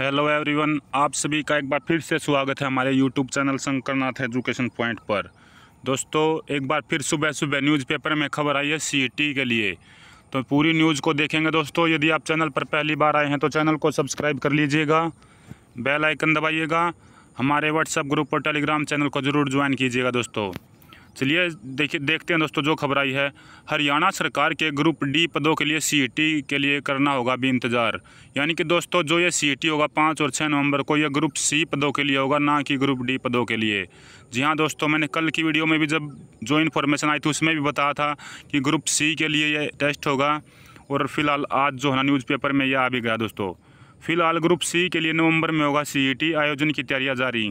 hello everyone आप सभी का एक बार फिर से स्वागत है हमारे YouTube channel Shankarnath education point पर दोस्तों एक बार फिर सुबह सुबह न्यूज़पेपर में खबर आई है सी e के लिए तो पूरी न्यूज़ को देखेंगे दोस्तों यदि आप चैनल पर पहली बार आए हैं तो चैनल को सब्सक्राइब कर लीजिएगा बेल आइकन दबाइएगा हमारे व्हाट्सएप ग्रुप और टेलीग्राम चैनल को ज़रूर ज्वाइन कीजिएगा दोस्तों चलिए देखिए देखते हैं दोस्तों जो खबर आई है हरियाणा सरकार के ग्रुप डी पदों के लिए सी के लिए करना होगा भी इंतज़ार यानी कि दोस्तों जो ये सी होगा पाँच और छः नवंबर को यह ग्रुप सी पदों के लिए होगा ना कि ग्रुप डी पदों के लिए जी हाँ दोस्तों मैंने कल की वीडियो में भी जब जो इन्फॉर्मेशन आई थी उसमें भी बताया था कि ग्रुप सी के लिए ये टेस्ट होगा और फिलहाल आज जो है ना न्यूज़पेपर में यह आ भी गया दोस्तों फिलहाल ग्रुप सी के लिए नवंबर में होगा सीईटी आयोजन की तैयारियां जारी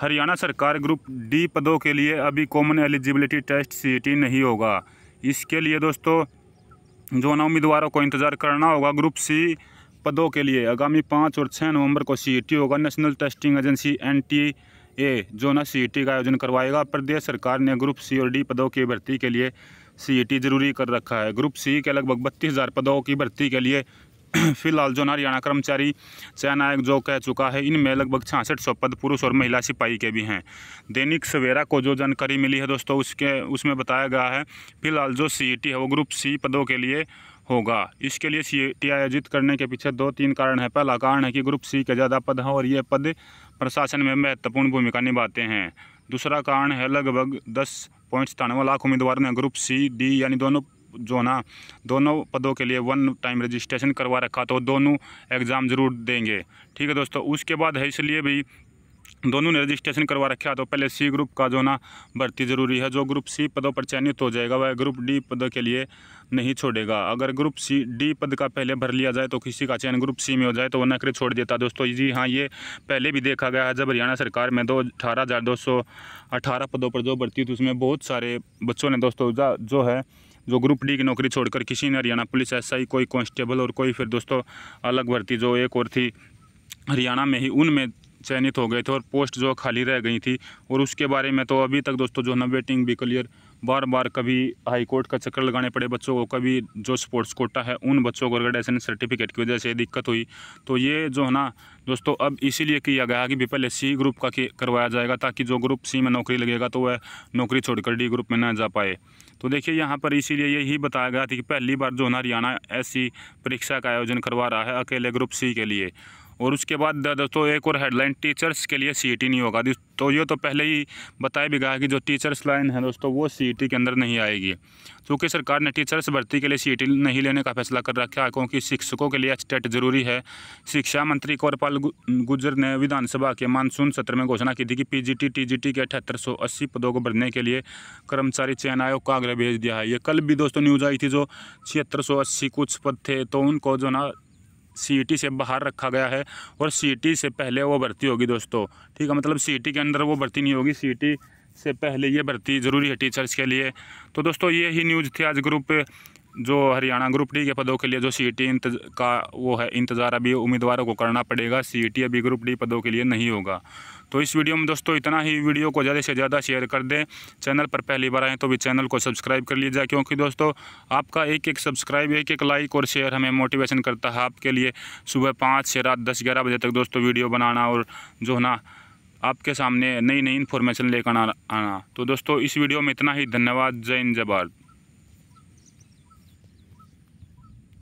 हरियाणा सरकार ग्रुप डी पदों के लिए अभी कॉमन एलिजिबिलिटी टेस्ट सी नहीं होगा इसके लिए दोस्तों जो न उम्मीदवारों को इंतज़ार करना होगा ग्रुप सी पदों के लिए आगामी पाँच और छः नवंबर को सी होगा national testing agency N A जो ना सी का आयोजन करवाएगा प्रदेश सरकार ने ग्रुप सी और डी पदों की भर्ती के लिए सी जरूरी कर रखा है ग्रुप सी के लगभग बत्तीस हज़ार पदों की भर्ती के लिए फिलहाल जो हरियाणा कर्मचारी चयन आयोग जो कह चुका है इनमें लगभग छियासठ सौ पद पुरुष और महिला सिपाही के भी हैं दैनिक सवेरा को जो जानकारी मिली है दोस्तों उसके उसमें बताया गया है फिलहाल जो सी e है वो ग्रुप सी पदों के लिए होगा इसके लिए सी e आयोजित करने के पीछे दो तीन कारण है पहला कारण है कि ग्रुप सी के ज़्यादा पद हैं और ये पद प्रशासन में महत्वपूर्ण भूमिका निभाते हैं दूसरा कारण है लगभग दस पॉइंट सतानवे लाख उम्मीदवारों ने ग्रुप सी डी यानी दोनों जो ना दोनों पदों के लिए वन टाइम रजिस्ट्रेशन करवा रखा तो दोनों एग्ज़ाम ज़रूर देंगे ठीक है दोस्तों उसके बाद है इसलिए भी दोनों ने रजिस्ट्रेशन करवा रखा तो पहले सी ग्रुप का जो ना भर्ती जरूरी है जो ग्रुप सी पदों पर चयनित हो जाएगा वह ग्रुप डी पद के लिए नहीं छोड़ेगा अगर ग्रुप सी डी पद का पहले भर लिया जाए तो किसी का चयन ग्रुप सी में हो जाए तो वह नौकरी छोड़ देता दोस्तों जी हाँ ये पहले भी देखा गया है जब हरियाणा सरकार में दो अठारह हज़ार दो सौ अठारह पदों पर जो भर्ती थी उसमें बहुत सारे बच्चों ने दोस्तों जो है जो ग्रुप डी की नौकरी छोड़कर किसी ने हरियाणा पुलिस एसआई कोई कांस्टेबल और कोई फिर दोस्तों अलग भर्ती जो एक और थी हरियाणा में ही उनमें चयनित हो गए थे और पोस्ट जो खाली रह गई थी और उसके बारे में तो अभी तक दोस्तों जो है ना वेटिंग भी क्लियर बार बार कभी हाई कोर्ट का चक्कर लगाने पड़े बच्चों को कभी जो स्पोर्ट्स कोटा है उन बच्चों को ग्रेडेशन सर्टिफिकेट की वजह से दिक्कत हुई तो ये जो है ना दोस्तों अब इसीलिए किया गया कि पहले सी ग्रुप का करवाया जाएगा ताकि जो ग्रुप सी में नौकरी लगेगा तो वह नौकरी छोड़कर डी ग्रुप में ना जा पाए तो देखिए यहाँ पर इसीलिए यही बताया गया था कि पहली बार जो है हरियाणा ऐसी परीक्षा का आयोजन करवा रहा है अकेले ग्रुप सी के लिए और उसके बाद दोस्तों एक और हेडलाइन टीचर्स के लिए सी e नहीं होगा तो ये तो पहले ही बताया भी गया कि जो टीचर्स लाइन है दोस्तों वो सी e के अंदर नहीं आएगी क्योंकि सरकार ने टीचर्स भर्ती के लिए सी e नहीं लेने का फैसला कर रखा है क्योंकि शिक्षकों के लिए स्टेट ज़रूरी है शिक्षा मंत्री कौरपाल गुजर ने विधानसभा के मानसून सत्र में घोषणा की थी कि पी जी के अठहत्तर पदों को भरने के लिए कर्मचारी चयन आयोग का आग्रह भेज दिया है ये कल भी दोस्तों न्यूज़ आई थी जो छिहत्तर कुछ पद थे तो उनको जो ना सी e से बाहर रखा गया है और सी e से पहले वो भर्ती होगी दोस्तों ठीक है मतलब सी e के अंदर वो भर्ती नहीं होगी सी से पहले ये भर्ती ज़रूरी है टीचर्स के लिए तो दोस्तों ये ही न्यूज़ थी आज ग्रुप जो हरियाणा ग्रुप डी के पदों के लिए जो सी ई का वो है इंतज़ार अभी उम्मीदवारों को करना पड़ेगा सी अभी ग्रुप डी पदों के लिए नहीं होगा तो इस वीडियो में दोस्तों इतना ही वीडियो को ज़्यादा से ज़्यादा शेयर कर दें चैनल पर पहली बार आएँ तो भी चैनल को सब्सक्राइब कर लीजिए क्योंकि दोस्तों आपका एक एक सब्सक्राइब एक एक लाइक और शेयर हमें मोटिवेशन करता है आपके लिए सुबह पाँच से रात दस ग्यारह बजे तक दोस्तों वीडियो बनाना और जो है ना आपके सामने नई नई इन्फॉर्मेशन लेकर आना तो दोस्तों इस वीडियो में इतना ही धन्यवाद जय हिंद जय भारत